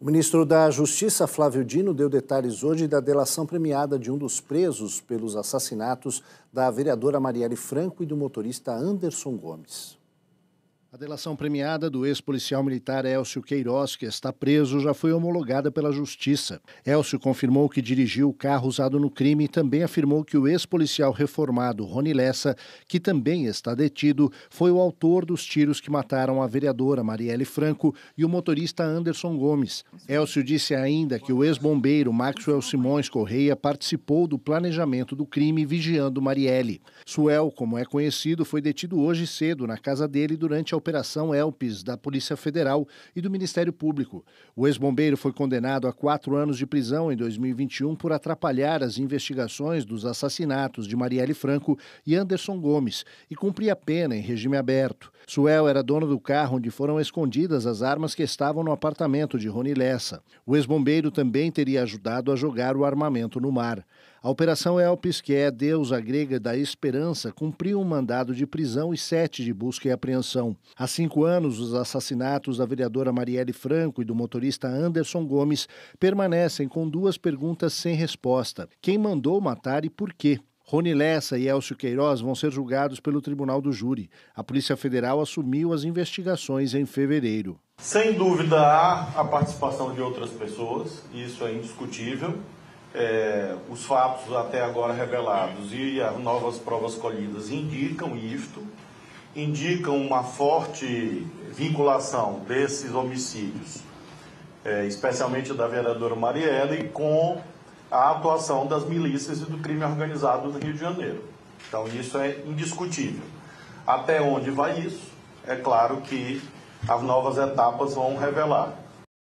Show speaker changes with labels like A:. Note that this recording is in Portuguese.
A: O ministro da Justiça, Flávio Dino, deu detalhes hoje da delação premiada de um dos presos pelos assassinatos da vereadora Marielle Franco e do motorista Anderson Gomes. A delação premiada do ex-policial militar Elcio Queiroz, que está preso, já foi homologada pela Justiça. Elcio confirmou que dirigiu o carro usado no crime e também afirmou que o ex-policial reformado Rony Lessa, que também está detido, foi o autor dos tiros que mataram a vereadora Marielle Franco e o motorista Anderson Gomes. Elcio disse ainda que o ex-bombeiro Maxwell Simões Correia participou do planejamento do crime vigiando Marielle. Suel, como é conhecido, foi detido hoje cedo na casa dele durante a Operação Elpis da Polícia Federal e do Ministério Público. O ex-bombeiro foi condenado a quatro anos de prisão em 2021 por atrapalhar as investigações dos assassinatos de Marielle Franco e Anderson Gomes e cumpria pena em regime aberto. Suel era dono do carro onde foram escondidas as armas que estavam no apartamento de Rony Lessa. O ex-bombeiro também teria ajudado a jogar o armamento no mar. A Operação Elpis, que é deusa grega da esperança, cumpriu um mandado de prisão e sete de busca e apreensão. Há cinco anos, os assassinatos da vereadora Marielle Franco e do motorista Anderson Gomes permanecem com duas perguntas sem resposta: quem mandou matar e por quê? Rony Lessa e Elcio Queiroz vão ser julgados pelo Tribunal do Júri. A Polícia Federal assumiu as investigações em fevereiro.
B: Sem dúvida há a participação de outras pessoas, isso é indiscutível é, os fatos até agora revelados e as novas provas colhidas indicam isto, indicam uma forte vinculação desses homicídios, é, especialmente da vereadora Marielle, com a atuação das milícias e do crime organizado no Rio de Janeiro. Então isso é indiscutível. Até onde vai isso? É claro que as novas etapas vão revelar.